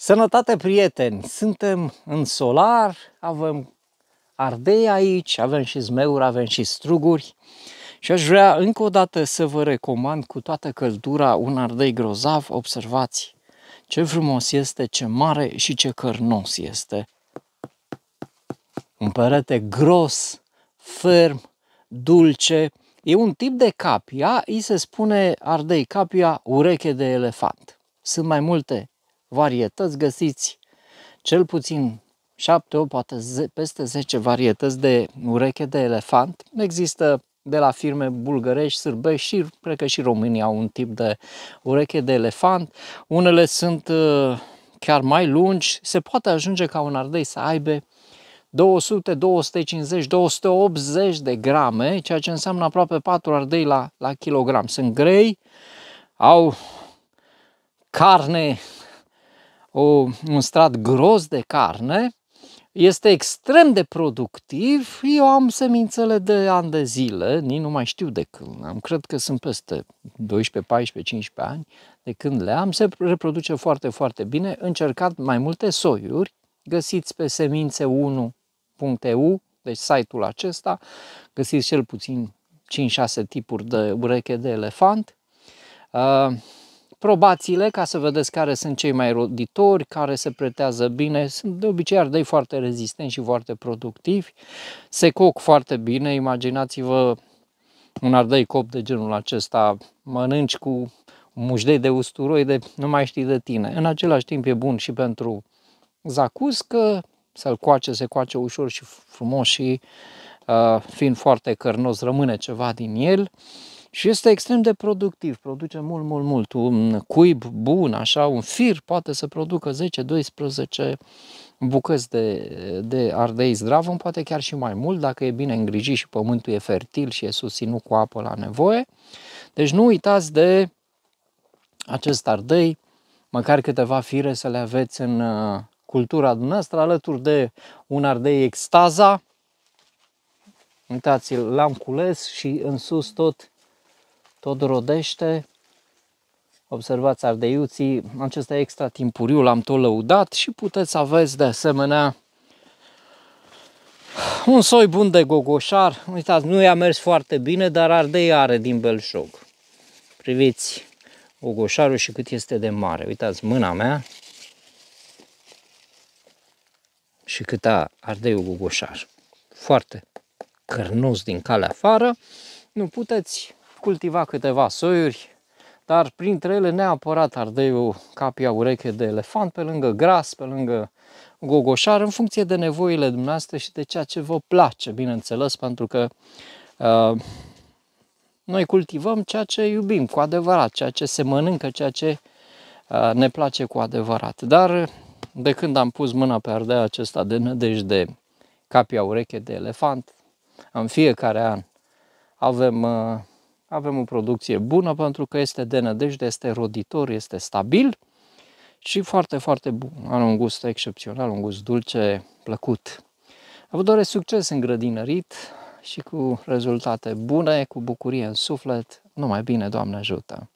Sănătate, prieteni! Suntem în solar, avem ardei aici, avem și zmeuri, avem și struguri. Și aș vrea încă o dată să vă recomand cu toată căldura un ardei grozav. Observați ce frumos este, ce mare și ce cărnos este. Un perete gros, ferm, dulce. E un tip de capia, îi se spune ardei capia ureche de elefant. Sunt mai multe varietăți, găsiți cel puțin 7, 8, poate peste 10 varietăți de ureche de elefant. Există de la firme bulgărești, sârbești și cred că și românii au un tip de ureche de elefant. Unele sunt uh, chiar mai lungi, se poate ajunge ca un ardei să aibă 200, 250, 280 de grame, ceea ce înseamnă aproape 4 ardei la, la kilogram. Sunt grei, au carne o, un strat gros de carne, este extrem de productiv. Eu am semințele de ani de zile, nici nu mai știu de când. Am cred că sunt peste 12, 14, 15 ani de când le am. Se reproduce foarte, foarte bine. Încercat mai multe soiuri. Găsiți pe semințe1.eu, deci site-ul acesta. Găsiți cel puțin 5-6 tipuri de ureche de elefant. Uh, probațiile ca să vedeți care sunt cei mai roditori, care se pretează bine. Sunt de obicei ardei foarte rezistenți și foarte productivi. Se coc foarte bine. Imaginați-vă un ardei cop de genul acesta. Mănânci cu mușdei de usturoi de nu mai știi de tine. În același timp e bun și pentru zacuscă, să-l coace, se coace ușor și frumos și uh, fiind foarte cărnos rămâne ceva din el. Uh, și este extrem de productiv, produce mult, mult, mult. Un cuib bun, așa, un fir poate să producă 10-12 bucăți de, de ardei zdravă, poate chiar și mai mult, dacă e bine îngrijit și pământul e fertil și e susținut cu apă la nevoie. Deci nu uitați de acest ardei, măcar câteva fire să le aveți în uh, cultura dumneavoastră, alături de un ardei extaza. Uitați-l, l-am cules și în sus tot tot rodește. Observați ardeiuții, acesta e extra timpuriu, l-am tot lăudat și puteți să aveți de asemenea un soi bun de gogoșar. Uitați, nu i-a mers foarte bine, dar ardei are din belșog. Priviți gogoșarul și cât este de mare. Uitați, mâna mea și cât a ardeiul gogoșar. Foarte cărnos din calea afară. Nu puteți cultiva câteva soiuri, dar printre ele neapărat ardeiul capia ureche de elefant, pe lângă gras, pe lângă gogoșar, în funcție de nevoile dumneavoastră și de ceea ce vă place, bineînțeles, pentru că uh, noi cultivăm ceea ce iubim cu adevărat, ceea ce se mănâncă, ceea ce uh, ne place cu adevărat. Dar de când am pus mâna pe ardea acesta de nădejde capia ureche de elefant, în fiecare an avem uh, avem o producție bună pentru că este de nădejde, este roditor, este stabil și foarte, foarte bun. Are un gust excepțional, un gust dulce, plăcut. Vă doresc succes în grădinărit și cu rezultate bune, cu bucurie în suflet. Numai bine, Doamne ajută!